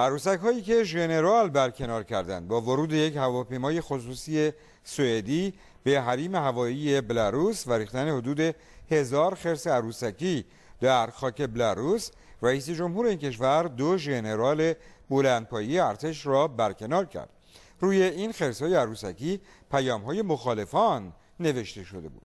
عروسک هایی که ژنرال برکنار کردند با ورود یک هواپیمای خصوصی سوئدی به حریم هوایی بلاروس و ریختن حدود هزار خرس عروسکی در خاک بلاروس رئیس جمهور این کشور دو ژنرال بلندپایی ارتش را برکنار کرد روی این های عروسکی پیام های مخالفان نوشته شده بود